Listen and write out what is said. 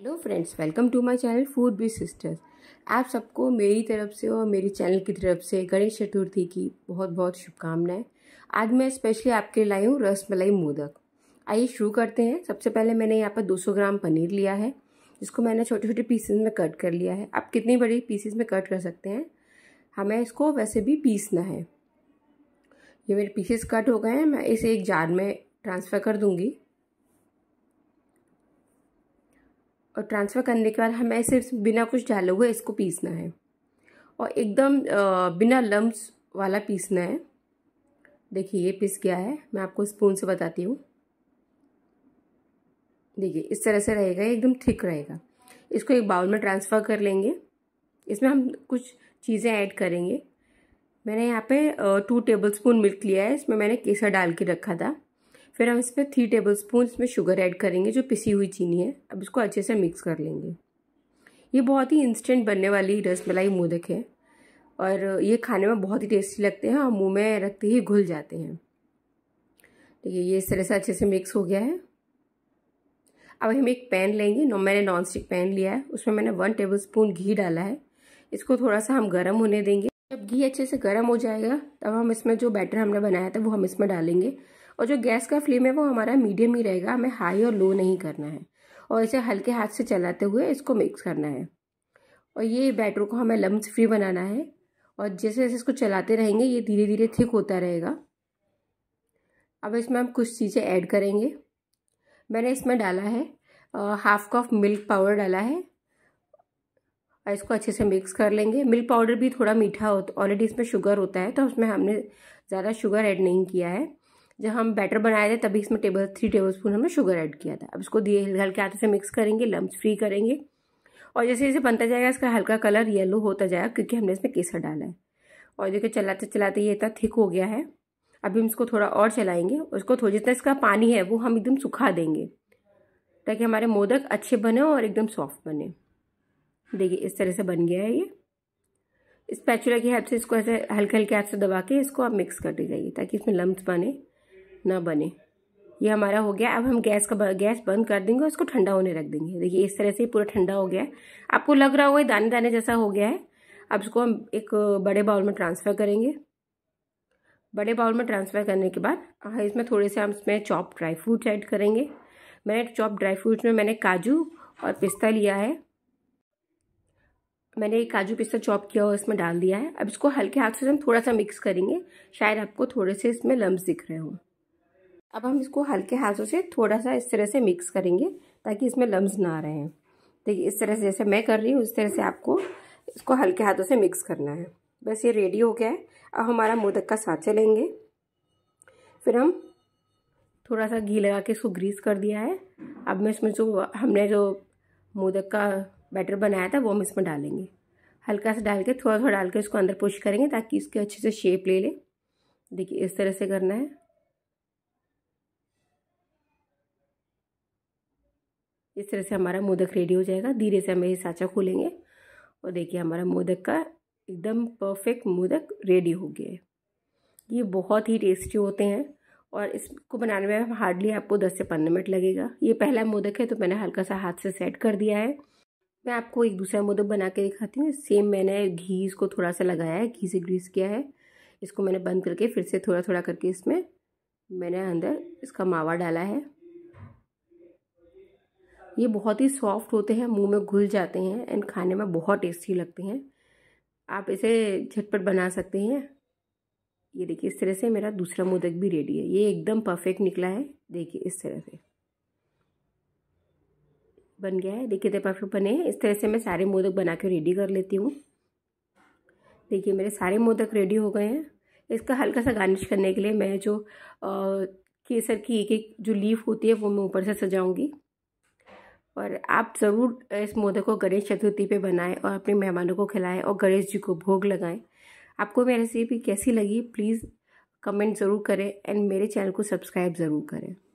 hello friends welcome to my channel food B sisters आप सबको मेरी तरफ से और मेरे चैनल की तरफ से गणेश चतुर्थी की बहुत बहुत शुभकामनाएं आज मैं स्पेशली आपके लिए लाई हूँ रस मलाई मोदक आइए शुरू करते हैं सबसे पहले मैंने यहाँ पर 200 ग्राम पनीर लिया है जिसको मैंने छोटे छोटे पीसेस में कट कर लिया है आप कितनी बड़ी पीसेज में कट कर सकते हैं हमें इसको वैसे भी पीसना है ये मेरे पीसेस कट हो गए हैं मैं इसे एक जार में ट्रांसफ़र कर दूँगी और ट्रांसफ़र करने के बाद हमें सिर्फ बिना कुछ डाले हुए इसको पीसना है और एकदम बिना लम्ब्स वाला पीसना है देखिए ये पीस गया है मैं आपको स्पून से बताती हूँ देखिए इस तरह से रहेगा एकदम थिक रहेगा इसको एक बाउल में ट्रांसफ़र कर लेंगे इसमें हम कुछ चीज़ें ऐड करेंगे मैंने यहाँ पे टू टेबल स्पून मिल्क लिया है इसमें मैंने केसर डाल के रखा था फिर हम इसमें थ्री टेबल स्पून इसमें शुगर ऐड करेंगे जो पिसी हुई चीनी है अब इसको अच्छे से मिक्स कर लेंगे ये बहुत ही इंस्टेंट बनने वाली रसमलाई मोदक है और ये खाने में बहुत ही टेस्टी लगते हैं और मुँह में रखते ही घुल जाते हैं देखिए है ये इस तरह से अच्छे से मिक्स हो गया है अब हम एक पैन लेंगे मैंने नॉन स्टिक पैन लिया है उसमें मैंने वन टेबल स्पून घी डाला है इसको थोड़ा सा हम गर्म होने देंगे जब घी अच्छे से गर्म हो जाएगा तब हम इसमें जो बैटर हमने बनाया था वो हम इसमें डालेंगे और जो गैस का फ्लेम है वो हमारा मीडियम ही रहेगा हमें हाई और लो नहीं करना है और इसे हल्के हाथ से चलाते हुए इसको मिक्स करना है और ये बैटर को हमें लम्ब फ्री बनाना है और जैसे जैसे इसको चलाते रहेंगे ये धीरे धीरे थिक होता रहेगा अब इसमें हम कुछ चीज़ें ऐड करेंगे मैंने इसमें डाला है हाफ कप मिल्क पाउडर डाला है और इसको अच्छे से मिक्स कर लेंगे मिल्क पाउडर भी थोड़ा मीठा होता ऑलरेडी इसमें शुगर होता है तो उसमें हमने ज़्यादा शुगर ऐड नहीं किया है जब हम बैटर बनाए थे तभी इसमें टेबल थ्री टेबल स्पून हमने शुगर ऐड किया था अब इसको दिए हल्के हाथों से मिक्स करेंगे लम्ब फ्री करेंगे और जैसे जैसे बनता जाएगा इसका हल्का कलर येलो होता जाएगा क्योंकि हमने इसमें केसर डाला है और देखिए चलाते चलाते ये इतना थिक हो गया है अभी हम इसको थोड़ा और चलाएंगे उसको थोड़ा जितना इसका पानी है वो हम एकदम सुखा देंगे ताकि हमारे मोदक अच्छे बने और एकदम सॉफ्ट बने देखिए इस तरह से बन गया है ये इस पैचुला की हेल्प से इसको ऐसे हल्के हल्के हाथ से दबा के इसको आप मिक्स कर दी जाइए ताकि इसमें लम्ब बने ना बने ये हमारा हो गया अब हम गैस का गैस बंद कर देंगे और इसको ठंडा होने रख देंगे देखिए इस तरह से पूरा ठंडा हो गया है आपको लग रहा होगा दाने दाने जैसा हो गया है अब इसको हम एक बड़े बाउल में ट्रांसफ़र करेंगे बड़े बाउल में ट्रांसफ़र करने के बाद इसमें थोड़े से हम इसमें चॉप ड्राई फ्रूट्स ऐड करेंगे मैंने चॉप ड्राई फ्रूट्स में मैंने काजू और पिस्ता लिया है मैंने एक काजू पिस्ता चॉप किया हुआ इसमें डाल दिया है अब इसको हल्के हाथ से हम थोड़ा सा मिक्स करेंगे शायद आपको थोड़े से इसमें लम्ब दिख रहे हों अब हम इसको हल्के हाथों से थोड़ा सा इस तरह से मिक्स करेंगे ताकि इसमें लम्ब ना हैं देखिए इस तरह से जैसे मैं कर रही हूँ इस तरह से आपको इसको हल्के हाथों से मिक्स करना है बस ये रेडी हो गया है अब हमारा मोदक का साथ लेंगे फिर हम थोड़ा सा घी लगा के इसको ग्रीस कर दिया है अब मैं इसमें जो हमने जो मोदक का बैटर बनाया था वो हम इसमें डालेंगे हल्का सा डाल के थोड़ा थोड़ा डाल के इसको अंदर पुश करेंगे ताकि इसके अच्छे से शेप ले ले देखिए इस तरह से करना है इस तरह से हमारा मोदक रेडी हो जाएगा धीरे से हम ये साँचा खोलेंगे और देखिए हमारा मोदक का एकदम परफेक्ट मोदक रेडी हो गया है ये बहुत ही टेस्टी होते हैं और इसको बनाने में हार्डली आपको 10 से 15 मिनट लगेगा ये पहला मोदक है तो मैंने हल्का सा हाथ से सेट कर दिया है मैं आपको एक दूसरा मोदक बना के दिखाती हूँ सेम मैंने घी इसको थोड़ा सा लगाया है घी से ग्रीस किया है इसको मैंने बंद करके फिर से थोड़ा थोड़ा करके इसमें मैंने अंदर इसका मावा डाला है ये बहुत ही सॉफ्ट होते हैं मुंह में घुल जाते हैं एंड खाने में बहुत टेस्टी लगते हैं आप इसे झटपट बना सकते हैं ये देखिए इस तरह से मेरा दूसरा मोदक भी रेडी है ये एकदम परफेक्ट निकला है देखिए इस तरह से बन गया है देखिए तो परफेक्ट बने हैं इस तरह से मैं सारे मोदक बना के रेडी कर लेती हूँ देखिए मेरे सारे मोदक रेडी हो गए हैं इसका हल्का सा गार्निश करने के लिए मैं जो केसर की एक एक जो लीफ होती है वो मैं ऊपर से सजाऊंगी और आप ज़रूर इस मोदक को गणेश चतुर्थी पे बनाएं और अपने मेहमानों को खिलाएं और गणेश जी को भोग लगाएं आपको मेरी रेसिपी कैसी लगी प्लीज़ कमेंट ज़रूर करें एंड मेरे चैनल को सब्सक्राइब ज़रूर करें